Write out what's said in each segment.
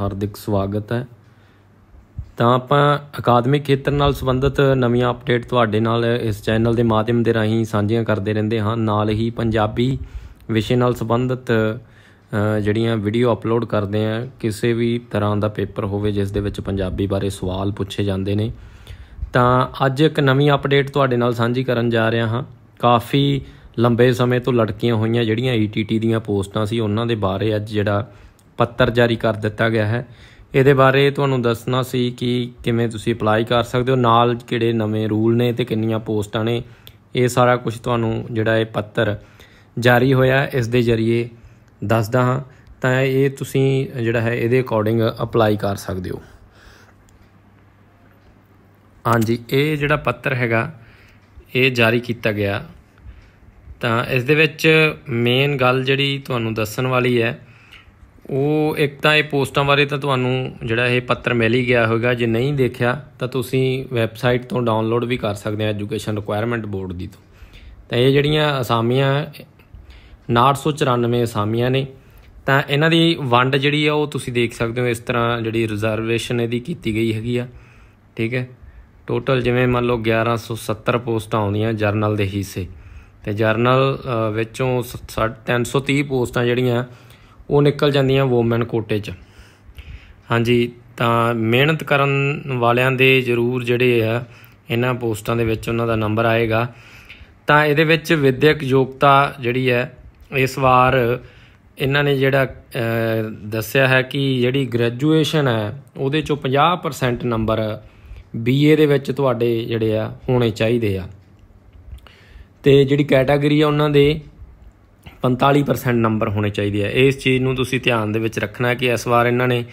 ਹਾਰਦਿਕ ਸਵਾਗਤ ਹੈ ਤਾਂ ਆਪਾਂ ਅਕਾਦਮਿਕ ਖੇਤਰ ਨਾਲ ਸੰਬੰਧਿਤ ਨਵੀਆਂ ਅਪਡੇਟ ਤੁਹਾਡੇ ਨਾਲ ਇਸ ਚੈਨਲ ਦੇ ਮਾਧਿਅਮ ਦੇ ਰਾਹੀਂ ਸਾਂਝੀਆਂ ਕਰਦੇ ਰਹਿੰਦੇ ਹਾਂ ਨਾਲ ਹੀ ਪੰਜਾਬੀ ਵਿਸ਼ੇ ਨਾਲ ਸੰਬੰਧਿਤ ਜਿਹੜੀਆਂ ਵੀਡੀਓ ਅਪਲੋਡ ਕਰਦੇ ਆ ਕਿਸੇ ਵੀ ਤਰ੍ਹਾਂ ਦਾ ਪੇਪਰ ਹੋਵੇ ਜਿਸ ਦੇ ਵਿੱਚ ਪੰਜਾਬੀ ਬਾਰੇ ਸਵਾਲ ਪੁੱਛੇ ਜਾਂਦੇ ਨੇ ਤਾਂ ਅੱਜ ਇੱਕ ਨਵੀਂ ਅਪਡੇਟ ਤੁਹਾਡੇ ਨਾਲ ਸਾਂਝੀ ਕਰਨ ਜਾ ਰਿਹਾ ਹਾਂ ਕਾਫੀ ਲੰਬੇ ਸਮੇਂ ਤੋਂ ਲਟਕੀਆਂ ਹੋਈਆਂ ਜਿਹੜੀਆਂ ETT ਦੀਆਂ ਪੋਸਟਾਂ ਸੀ ਉਹਨਾਂ ਦੇ ਬਾਰੇ ਅੱਜ ਜਿਹੜਾ ਪੱਤਰ ਜਾਰੀ ਕਰ ਦਿੱਤਾ ਗਿਆ ਹੈ ਇਹਦੇ ਬਾਰੇ ਤੁਹਾਨੂੰ ਦੱਸਣਾ ਸੀ ਕਿ ਕਿਵੇਂ ਤੁਸੀਂ ਅਪਲਾਈ ਕਰ ਸਕਦੇ ਹੋ ਨਾਲ ਕਿਹੜੇ ਨਵੇਂ ਰੂਲ ਨੇ ਤੇ ਕਿੰਨੀਆਂ ਪੋਸਟਾਂ ਨੇ ਇਹ ਸਾਰਾ ਕੁਝ ਤੁਹਾਨੂੰ ਜਿਹੜਾ ਇਹ ਪੱਤਰ ਜਾਰੀ ਹੋਇਆ ਇਸ ਦੇ ਜ਼ਰੀਏ ਦੱਸਦਾ ਹਾਂ ਤਾਂ ਇਹ ਤੁਸੀਂ ਜਿਹੜਾ ਹੈ ਇਹਦੇ ਅਕੋਰਡਿੰਗ ਅਪਲਾਈ ਕਰ ਸਕਦੇ ਹੋ ਹਾਂਜੀ ਇਹ ਜਿਹੜਾ ਪੱਤਰ ਹੈਗਾ ਇਹ ਜਾਰੀ ਕੀਤਾ ਗਿਆ ਤਾਂ ਇਸ ਦੇ ਵਿੱਚ ਮੇਨ ਗੱਲ ਜਿਹੜੀ ਤੁਹਾਨੂੰ ਦੱਸਣ ਵਾਲੀ ਹੈ ਉਹ ਇੱਕ ਤਾਂ ਇਹ ਪੋਸਟਾਂ ਬਾਰੇ ਤਾਂ ਤੁਹਾਨੂੰ ਜਿਹੜਾ ਇਹ ਪੱਤਰ ਮਿਲ ਹੀ ਗਿਆ ਹੋਵੇਗਾ ਜੇ ਨਹੀਂ ਦੇਖਿਆ ਤਾਂ ਤੁਸੀਂ ਵੈਬਸਾਈਟ ਤੋਂ ਡਾਊਨਲੋਡ ਵੀ ਕਰ ਸਕਦੇ ਆ ਐਜੂਕੇਸ਼ਨ ਰਿਕੁਆਇਰਮੈਂਟ ਬੋਰਡ ਦੀ ਤੋਂ ਤਾਂ ਇਹ ਜਿਹੜੀਆਂ ਅਸਾਮੀਆਂ 994 ਅਸਾਮੀਆਂ ਨੇ ਤਾਂ ਇਹਨਾਂ ਦੀ ਵੰਡ ਜਿਹੜੀ ਆ ਉਹ ਤੁਸੀਂ ਦੇਖ ਸਕਦੇ ਹੋ ਇਸ ਤਰ੍ਹਾਂ ਜਿਹੜੀ ਰਿਜ਼ਰਵੇਸ਼ਨ ਇਹਦੀ ਕੀਤੀ ਗਈ ਹੈਗੀ ਆ ਠੀਕ ਹੈ ਟੋਟਲ ਜਿਵੇਂ ਮੰਨ ਲਓ 1170 ਪੋਸਟਾਂ ਆਉਂਦੀਆਂ ਜਰਨਲ ਦੇ ਹਿੱਸੇ ਤੇ ਜਰਨਲ ਵਿੱਚੋਂ 330 ਪੋਸਟਾਂ ਜਿਹੜੀਆਂ ਉਹ ਨਿਕਲ ਜਾਂਦੀਆਂ ਔਮਨ ਕੋਟੇ 'ਚ ਹਾਂਜੀ ਤਾਂ ਮਿਹਨਤ ਕਰਨ ਵਾਲਿਆਂ ਦੇ ਜ਼ਰੂਰ ਜਿਹੜੇ ਆ ਇਹਨਾਂ ਪੋਸਟਾਂ ਦੇ ਵਿੱਚ ਉਹਨਾਂ ਦਾ ਨੰਬਰ ਆਏਗਾ ਤਾਂ ਇਹਦੇ ਵਿੱਚ ਵਿਦਿਅਕ ਯੋਗਤਾ ਜਿਹੜੀ ਹੈ ਇਸ ਵਾਰ ਇਹਨਾਂ ਨੇ ਜਿਹੜਾ ਦੱਸਿਆ ਹੈ ਕਿ ਜਿਹੜੀ ਗ੍ਰੈਜੂਏਸ਼ਨ ਹੈ ਉਹਦੇ ਚੋਂ 50% ਨੰਬਰ ਬੀਏ ਦੇ ਵਿੱਚ ਤੁਹਾਡੇ ਜਿਹੜੇ ਆ ਹੋਣੇ ਚਾਹੀਦੇ ਆ ਤੇ ਜਿਹੜੀ ਕੈਟਾਗਰੀ ਆ ਉਹਨਾਂ ਦੇ 45% ਨੰਬਰ ਹੋਣੇ ਚਾਹੀਦੇ ਆ ਇਸ ਚੀਜ਼ ਨੂੰ ਤੁਸੀਂ ਧਿਆਨ ਦੇ ਵਿੱਚ ਰੱਖਣਾ ਕਿ ਇਸ ਵਾਰ ਇਹਨਾਂ ਨੇ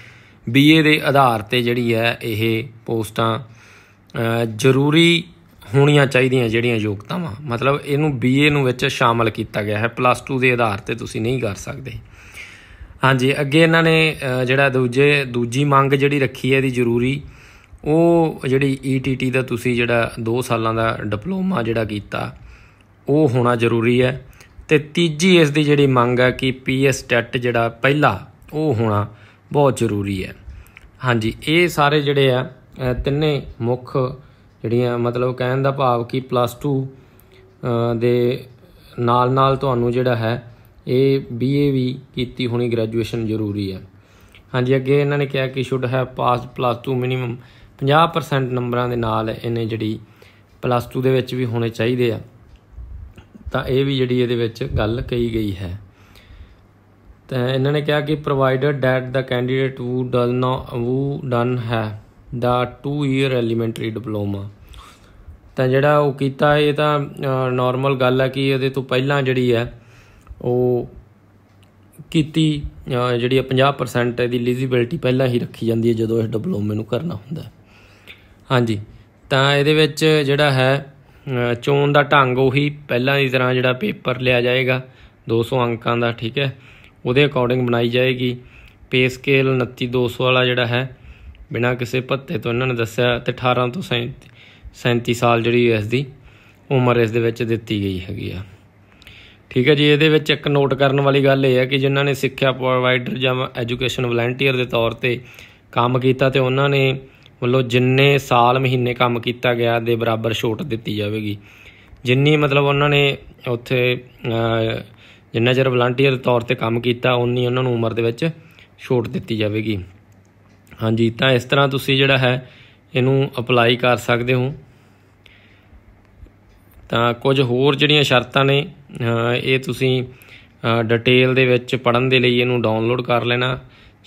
ਬੀਏ ਦੇ ਆਧਾਰ ਤੇ ਜਿਹੜੀ ਹੈ ਇਹ ਪੋਸਟਾਂ ਜ਼ਰੂਰੀ ਹੋਣੀਆਂ ਚਾਹੀਦੀਆਂ ਜਿਹੜੀਆਂ ਯੋਗਤਾਵਾਂ ਮਤਲਬ ਇਹਨੂੰ ਬੀਏ ਨੂੰ ਵਿੱਚ ਸ਼ਾਮਲ ਕੀਤਾ ਗਿਆ ਹੈ ਪਲੱਸ 2 ਦੇ ਆਧਾਰ ਤੇ ਤੁਸੀਂ ਨਹੀਂ ਕਰ ਸਕਦੇ ਹਾਂਜੀ ਅੱਗੇ ਇਹਨਾਂ ਨੇ ਜਿਹੜਾ ਦੂਜੇ ਦੂਜੀ ਮੰਗ ਜਿਹੜੀ ਰੱਖੀ ਹੈ ਇਹਦੀ ਜ਼ਰੂਰੀ ਉਹ ਜਿਹੜੀ ਈਟੀਟੀ e ਦਾ ਤੁਸੀਂ ਜਿਹੜਾ 2 ਸਾਲਾਂ ਦਾ ਡਿਪਲੋਮਾ ਜਿਹੜਾ ਕੀਤਾ ਉਹ ਹੋਣਾ ਜ਼ਰੂਰੀ ਹੈ ਤੇ ਤੀਜੀ ਇਸ ਦੀ ਜਿਹੜੀ ਮੰਗ ਹੈ ਕਿ ਪੀਐਸ ਟੈਟ ਜਿਹੜਾ ਪਹਿਲਾ ਉਹ ਹੋਣਾ ਬਹੁਤ ਜ਼ਰੂਰੀ ਹੈ ਹਾਂਜੀ ਇਹ ਸਾਰੇ ਜਿਹੜੇ ਆ ਤਿੰਨੇ ਮੁੱਖ ਜਿਹੜੀਆਂ ਮਤਲਬ ਕਹਿਣ ਦਾ ਭਾਵ ਕਿ ਪਲੱਸ 2 ਦੇ ਨਾਲ ਨਾਲ ਤੁਹਾਨੂੰ ਜਿਹੜਾ ਹੈ ਇਹ ਬੀਏ ਵੀ ਕੀਤੀ ਹੋਣੀ ਗ੍ਰੈਜੂਏਸ਼ਨ ਜ਼ਰੂਰੀ ਹੈ ਹਾਂਜੀ ਅੱਗੇ ਇਹਨਾਂ ਨੇ ਕਿਹਾ ਕਿ should have passed plus 2 minimum 50% ਨੰਬਰਾਂ ਦੇ ਨਾਲ ਇਹਨੇ ਜਿਹੜੀ ਪਲੱਸ 2 ਦੇ ਵਿੱਚ ਵੀ ਹੋਣੇ ਚਾਹੀਦੇ ਆ ਤਾਂ ਇਹ ਵੀ ਜਿਹੜੀ ਇਹਦੇ ਵਿੱਚ ਗੱਲ ਕਹੀ ਗਈ ਹੈ ਤਾਂ ਇਹਨਾਂ ਨੇ ਕਿਹਾ ਕਿ ਪ੍ਰੋਵਾਈਡਰ ਡੈਟ ਦਾ ਕੈਂਡੀਡੇਟ ਵੂ ਡਸ ਨਾ ਵੂ ਡਨ ਹੈ ਦਾ 2 ਇਅਰ ਐਲੀਮੈਂਟਰੀ ਡਿਪਲੋਮਾ ਤਾਂ ਜਿਹੜਾ ਉਹ ਕੀਤਾ ਇਹ ਤਾਂ ਨਾਰਮਲ ਗੱਲ ਹੈ ਕਿ ਇਹਦੇ ਤੋਂ ਪਹਿਲਾਂ ਜਿਹੜੀ ਹੈ ਉਹ ਕੀਤੀ ਜਿਹੜੀ 50% ਇਹਦੀ ਐਲੀਜੀਬਿਲਟੀ ਪਹਿਲਾਂ ਹੀ ਰੱਖੀ ਜਾਂਦੀ ਹੈ ਜਦੋਂ ਇਸ ਡਿਪਲੋਮੇ ਨੂੰ ਕਰਨਾ ਹੁੰਦਾ ਹਾਂਜੀ ਤਾਂ ਇਹਦੇ ਵਿੱਚ ਜਿਹੜਾ ਹੈ ਚੋਣ ਦਾ ਢੰਗ ਉਹੀ ਪਹਿਲਾਂ ਦੀ ਤਰ੍ਹਾਂ ਜਿਹੜਾ ਪੇਪਰ ਲਿਆ ਜਾਏਗਾ 200 ਅੰਕਾਂ ਦਾ ਠੀਕ ਹੈ ਉਹਦੇ ਅਕੋਰਡਿੰਗ ਬਣਾਈ ਜਾਏਗੀ ਪੇ ਸਕੇਲ 29200 ਵਾਲਾ ਜਿਹੜਾ ਹੈ ਬਿਨਾਂ ਕਿਸੇ ਭੱਤੇ ਤੋਂ ਇਹਨਾਂ ਨੇ ਦੱਸਿਆ ਤੇ 18 ਤੋਂ 37 ਸਾਲ ਜਿਹੜੀ ਇਸ ਦੀ ਉਮਰ ਇਸ ਦੇ ਵਿੱਚ ਦਿੱਤੀ ਗਈ ਹੈਗੀ ਆ ਠੀਕ ਹੈ ਜੀ ਇਹਦੇ ਵਿੱਚ ਇੱਕ ਨੋਟ ਕਰਨ ਵਾਲੀ ਗੱਲ ਇਹ ਹੈ ਕਿ ਜਿਨ੍ਹਾਂ ਨੇ ਸਿੱਖਿਆ ਪ੍ਰੋਵਾਈਡਰ ਜਾਂ ਐਜੂਕੇਸ਼ਨ ਵਲੰਟੀਅਰ ਦੇ ਤੌਰ ਤੇ ਕੰਮ ਕੀਤਾ ਤੇ ਉਹਨਾਂ ਨੇ ਵੱਲੋਂ ਜਿੰਨੇ ਸਾਲ ਮਹੀਨੇ ਕੰਮ ਕੀਤਾ ਗਿਆ ਦੇ ਬਰਾਬਰ ਛੋਟ ਦਿੱਤੀ ਜਾਵੇਗੀ ਜਿੰਨੀ ਮਤਲਬ ਉਹਨਾਂ ਨੇ ਉੱਥੇ ਜਿੰਨਾ ਚਿਰ ਵਲੰਟੀਅਰ ਤੌਰ ਤੇ ਕੰਮ ਕੀਤਾ ਉਨੀ ਉਹਨਾਂ ਨੂੰ ਉਮਰ ਦੇ ਵਿੱਚ ਛੋਟ ਦਿੱਤੀ ਜਾਵੇਗੀ ਹਾਂਜੀ ਤਾਂ ਇਸ ਤਰ੍ਹਾਂ ਤੁਸੀਂ ਜਿਹੜਾ ਹੈ ਇਹਨੂੰ ਅਪਲਾਈ ਕਰ ਸਕਦੇ ਹੋ ਤਾਂ ਕੁਝ ਹੋਰ ਜਿਹੜੀਆਂ ਸ਼ਰਤਾਂ ਨੇ ਇਹ ਤੁਸੀਂ ਡਿਟੇਲ ਦੇ ਵਿੱਚ ਪੜਨ ਦੇ ਲਈ ਇਹਨੂੰ ਡਾਊਨਲੋਡ ਕਰ ਲੈਣਾ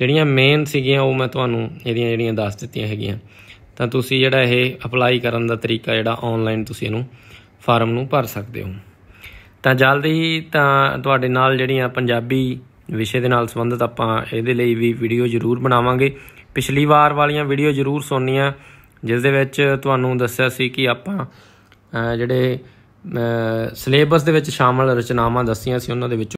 ਜਿਹੜੀਆਂ ਮੇਨ ਸੀਗੀਆਂ ਉਹ ਮੈਂ ਤੁਹਾਨੂੰ ਇਹਦੀਆਂ ਜਿਹੜੀਆਂ ਦੱਸ ਦਿੱਤੀਆਂ ਹੈਗੀਆਂ ਤਾਂ ਤੁਸੀਂ ਜਿਹੜਾ ਇਹ ਅਪਲਾਈ ਕਰਨ ਦਾ ਤਰੀਕਾ ਜਿਹੜਾ ਆਨਲਾਈਨ ਤੁਸੀਂ ਇਹਨੂੰ ਫਾਰਮ ਨੂੰ ਭਰ ਸਕਦੇ ਹੋ ਤਾਂ ਜਲਦੀ ਹੀ ਤਾਂ ਤੁਹਾਡੇ ਨਾਲ ਜਿਹੜੀਆਂ ਪੰਜਾਬੀ ਵਿਸ਼ੇ ਦੇ ਨਾਲ ਸੰਬੰਧਿਤ ਆਪਾਂ ਇਹਦੇ ਲਈ ਵੀ ਵੀਡੀਓ ਜ਼ਰੂਰ ਬਣਾਵਾਂਗੇ ਪਿਛਲੀ ਵਾਰ ਵਾਲੀਆਂ ਵੀਡੀਓ ਜ਼ਰੂਰ ਸੁਣਨੀਆਂ ਜਿਸ ਦੇ ਵਿੱਚ ਤੁਹਾਨੂੰ ਦੱਸਿਆ ਸੀ ਕਿ ਆਪਾਂ ਜਿਹੜੇ ਸਿਲੇਬਸ ਦੇ ਵਿੱਚ ਸ਼ਾਮਲ ਰਚਨਾਵਾਂ ਦੱਸੀਆਂ ਸੀ ਉਹਨਾਂ ਦੇ ਵਿੱਚ